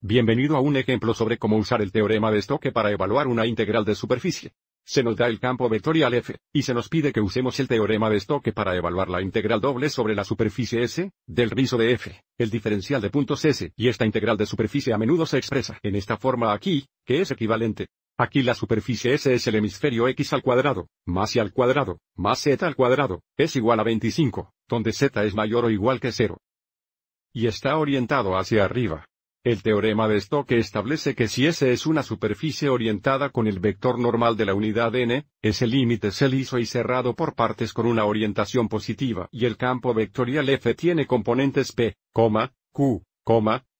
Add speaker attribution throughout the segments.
Speaker 1: Bienvenido a un ejemplo sobre cómo usar el teorema de Stokes para evaluar una integral de superficie. Se nos da el campo vectorial f, y se nos pide que usemos el teorema de Stokes para evaluar la integral doble sobre la superficie S, del rizo de f, el diferencial de puntos S, y esta integral de superficie a menudo se expresa en esta forma aquí, que es equivalente. Aquí la superficie S es el hemisferio x al cuadrado, más y al cuadrado, más z al cuadrado, es igual a 25, donde z es mayor o igual que 0. Y está orientado hacia arriba. El teorema de Stokes establece que si S es una superficie orientada con el vector normal de la unidad n, ese límite es el liso y cerrado por partes con una orientación positiva y el campo vectorial f tiene componentes p, q,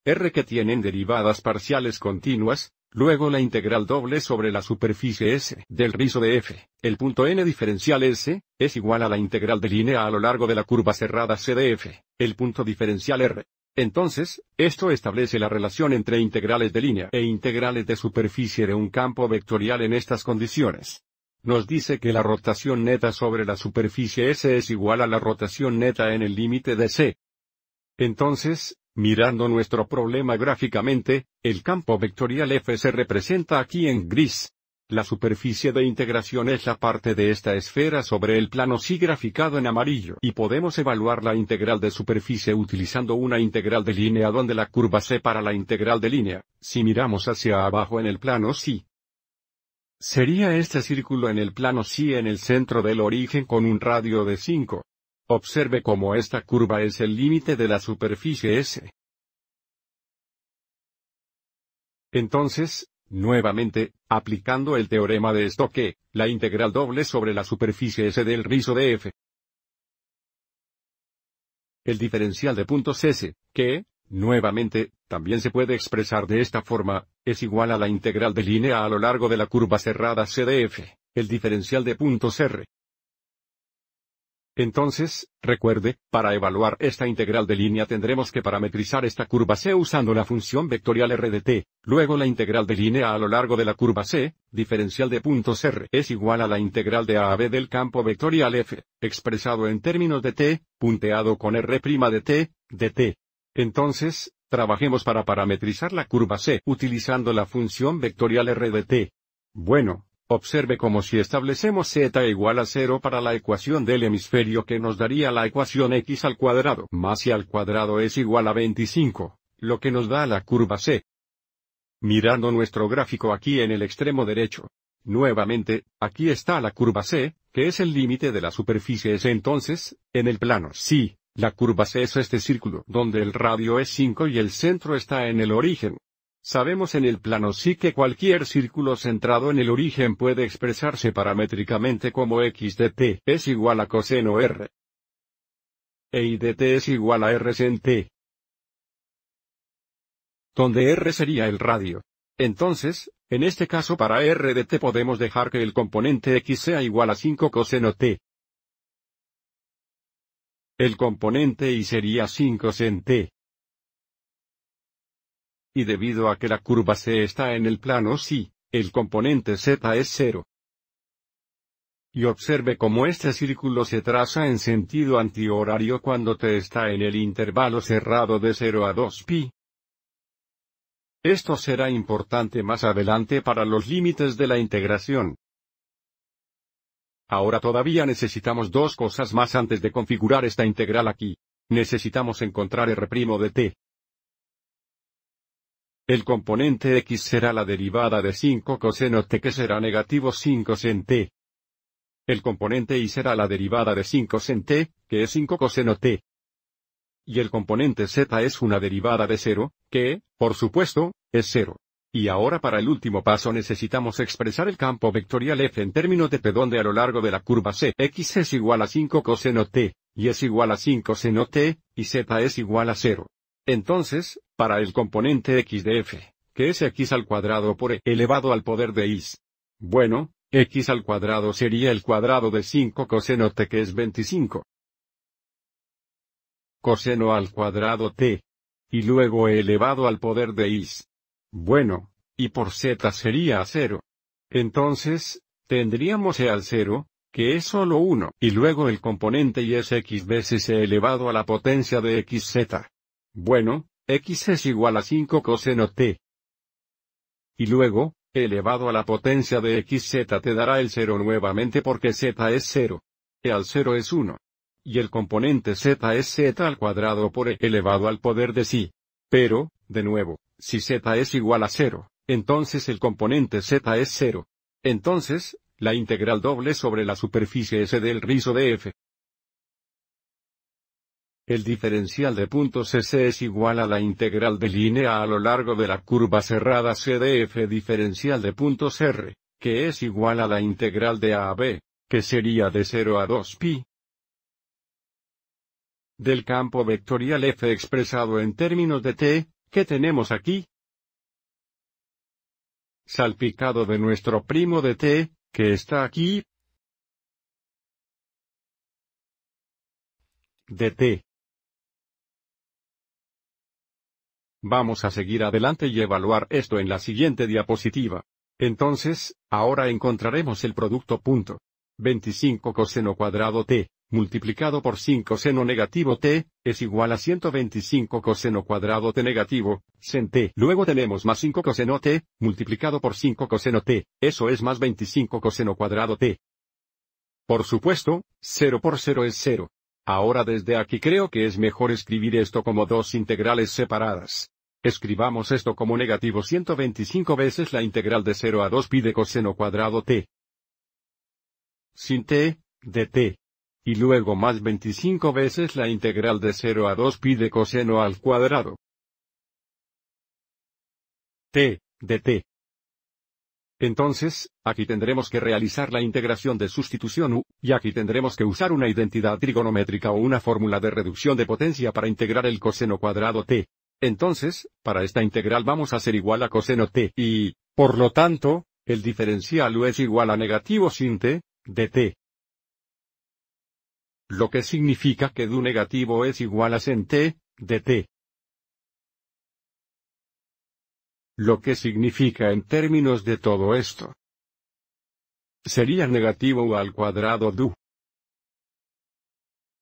Speaker 1: r que tienen derivadas parciales continuas, luego la integral doble sobre la superficie S del rizo de f, el punto n diferencial S, es igual a la integral de línea a lo largo de la curva cerrada C de f, el punto diferencial R, entonces, esto establece la relación entre integrales de línea e integrales de superficie de un campo vectorial en estas condiciones. Nos dice que la rotación neta sobre la superficie S es igual a la rotación neta en el límite de C. Entonces, mirando nuestro problema gráficamente, el campo vectorial F se representa aquí en gris. La superficie de integración es la parte de esta esfera sobre el plano si graficado en amarillo y podemos evaluar la integral de superficie utilizando una integral de línea donde la curva C para la integral de línea, si miramos hacia abajo en el plano si. Sería este círculo en el plano si en el centro del origen con un radio de 5. Observe cómo esta curva es el límite de la superficie S. Entonces, Nuevamente, aplicando el teorema de que, la integral doble sobre la superficie S del rizo de F. El diferencial de puntos S, que, nuevamente, también se puede expresar de esta forma, es igual a la integral de línea a lo largo de la curva cerrada C de F, el diferencial de puntos R, entonces, recuerde, para evaluar esta integral de línea tendremos que parametrizar esta curva C usando la función vectorial R de t, luego la integral de línea a lo largo de la curva C, diferencial de puntos R es igual a la integral de A a B del campo vectorial F, expresado en términos de t, punteado con R' de t, de t. Entonces, trabajemos para parametrizar la curva C utilizando la función vectorial R de t. Bueno, Observe como si establecemos z igual a 0 para la ecuación del hemisferio que nos daría la ecuación x al cuadrado más y al cuadrado es igual a 25, lo que nos da la curva c. Mirando nuestro gráfico aquí en el extremo derecho. Nuevamente, aquí está la curva c, que es el límite de la superficie S entonces, en el plano sí, la curva C es este círculo donde el radio es 5 y el centro está en el origen. Sabemos en el plano sí que cualquier círculo centrado en el origen puede expresarse paramétricamente como x de t es igual a coseno r. E y de t es igual a r sen t. Donde r sería el radio. Entonces, en este caso para r de t podemos dejar que el componente x sea igual a 5 coseno t. El componente y sería 5 sen t. Y debido a que la curva C está en el plano SI, el componente Z es cero. Y observe cómo este círculo se traza en sentido antihorario cuando t está en el intervalo cerrado de 0 a 2pi. Esto será importante más adelante para los límites de la integración. Ahora todavía necesitamos dos cosas más antes de configurar esta integral aquí. Necesitamos encontrar R' de t, el componente x será la derivada de 5 coseno t que será negativo 5 sen t. El componente y será la derivada de 5 sen t, que es 5 coseno t. Y el componente z es una derivada de 0, que, por supuesto, es 0. Y ahora para el último paso necesitamos expresar el campo vectorial f en términos de p donde a lo largo de la curva c x es igual a 5 coseno t, y es igual a 5 seno t, y z es igual a 0. Entonces, para el componente x de f, que es x al cuadrado por e elevado al poder de x. Bueno, x al cuadrado sería el cuadrado de 5 coseno t que es 25. Coseno al cuadrado t. Y luego elevado al poder de i. Bueno, y por z sería 0. Entonces, tendríamos e al 0, que es solo 1, y luego el componente y es x veces e elevado a la potencia de xz. Bueno, x es igual a 5 coseno t. Y luego, elevado a la potencia de xz te dará el 0 nuevamente porque z es 0. e al 0 es 1. Y el componente z es z al cuadrado por e elevado al poder de sí. Pero, de nuevo, si z es igual a 0, entonces el componente z es 0. Entonces, la integral doble sobre la superficie S del rizo de f, el diferencial de puntos c es igual a la integral de línea a lo largo de la curva cerrada CDF diferencial de puntos R, que es igual a la integral de A a B, que sería de 0 a 2pi. Del campo vectorial F expresado en términos de T, ¿qué tenemos aquí? Salpicado de nuestro primo de T, que está aquí. De Vamos a seguir adelante y evaluar esto en la siguiente diapositiva. Entonces, ahora encontraremos el producto punto. 25 coseno cuadrado t, multiplicado por 5 seno negativo t, es igual a 125 coseno cuadrado t negativo, sen t. Luego tenemos más 5 coseno t, multiplicado por 5 coseno t, eso es más 25 coseno cuadrado t. Por supuesto, 0 por 0 es 0. Ahora desde aquí creo que es mejor escribir esto como dos integrales separadas. Escribamos esto como negativo 125 veces la integral de 0 a 2 pi de coseno cuadrado t. Sin t, dt Y luego más 25 veces la integral de 0 a 2 pi de coseno al cuadrado. t, dt. Entonces, aquí tendremos que realizar la integración de sustitución U, y aquí tendremos que usar una identidad trigonométrica o una fórmula de reducción de potencia para integrar el coseno cuadrado t. Entonces, para esta integral vamos a ser igual a coseno t y, por lo tanto, el diferencial U es igual a negativo sin t, de t. Lo que significa que du negativo es igual a sen t, de t. lo que significa en términos de todo esto. Sería negativo u al cuadrado du.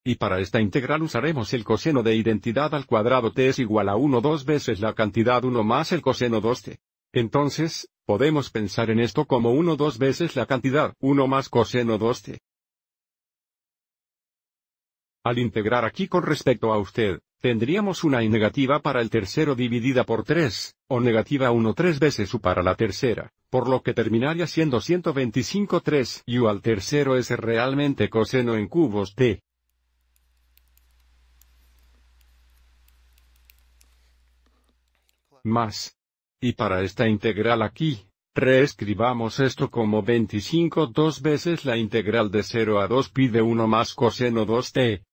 Speaker 1: Y para esta integral usaremos el coseno de identidad al cuadrado t es igual a 1 dos veces la cantidad 1 más el coseno 2t. Entonces, podemos pensar en esto como 1 dos veces la cantidad 1 más coseno 2t. Al integrar aquí con respecto a usted, Tendríamos una y negativa para el tercero dividida por 3, o negativa 1 3 veces u para la tercera, por lo que terminaría siendo 125 3 u al tercero es realmente coseno en cubos t. Más. Y para esta integral aquí, reescribamos esto como 25 2 veces la integral de 0 a 2 pi de 1 más coseno 2t.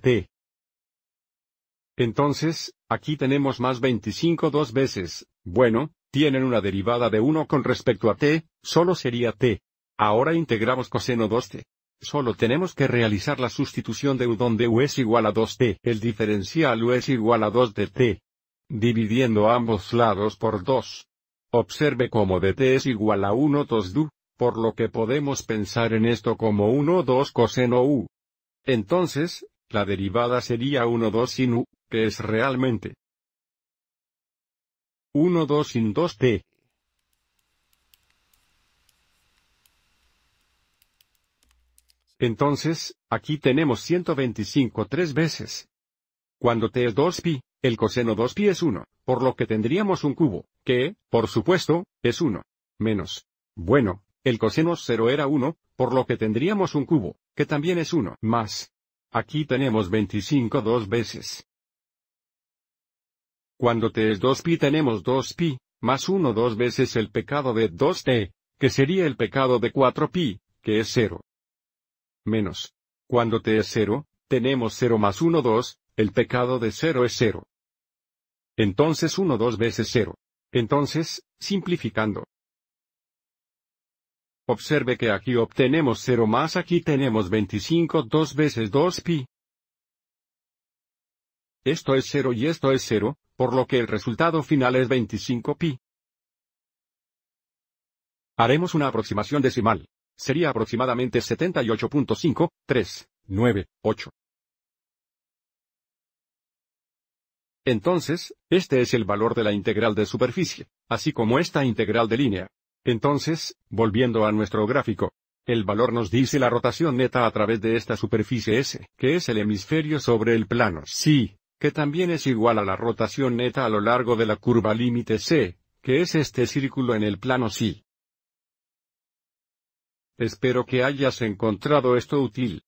Speaker 1: t. Entonces, aquí tenemos más 25 dos veces, bueno, tienen una derivada de 1 con respecto a t, solo sería t. Ahora integramos coseno 2t. Solo tenemos que realizar la sustitución de u donde u es igual a 2t. El diferencial u es igual a 2 dt t. Dividiendo ambos lados por 2. Observe cómo dt es igual a 1 2 du, por lo que podemos pensar en esto como 1 2 coseno u. Entonces, la derivada sería 1 2 sin u, que es realmente 1 2 sin 2 t. Entonces, aquí tenemos 125 tres veces. Cuando t es 2pi, el coseno 2pi es 1, por lo que tendríamos un cubo, que, por supuesto, es 1. Menos. Bueno, el coseno 0 era 1, por lo que tendríamos un cubo, que también es 1. Más. Aquí tenemos 25 dos veces. Cuando t es 2pi tenemos 2pi, más 1 dos veces el pecado de 2t, que sería el pecado de 4pi, que es 0. Menos. Cuando t es 0, tenemos 0 más 1 2, el pecado de 0 es 0. Entonces 1 dos veces 0. Entonces, simplificando, Observe que aquí obtenemos 0 más aquí tenemos 25 2 veces 2pi. Esto es 0 y esto es 0, por lo que el resultado final es 25pi. Haremos una aproximación decimal. Sería aproximadamente 78.5, 3, 9, Entonces, este es el valor de la integral de superficie, así como esta integral de línea. Entonces, volviendo a nuestro gráfico, el valor nos dice la rotación neta a través de esta superficie S, que es el hemisferio sobre el plano C, que también es igual a la rotación neta a lo largo de la curva límite C, que es este círculo en el plano C. Espero que hayas encontrado esto útil.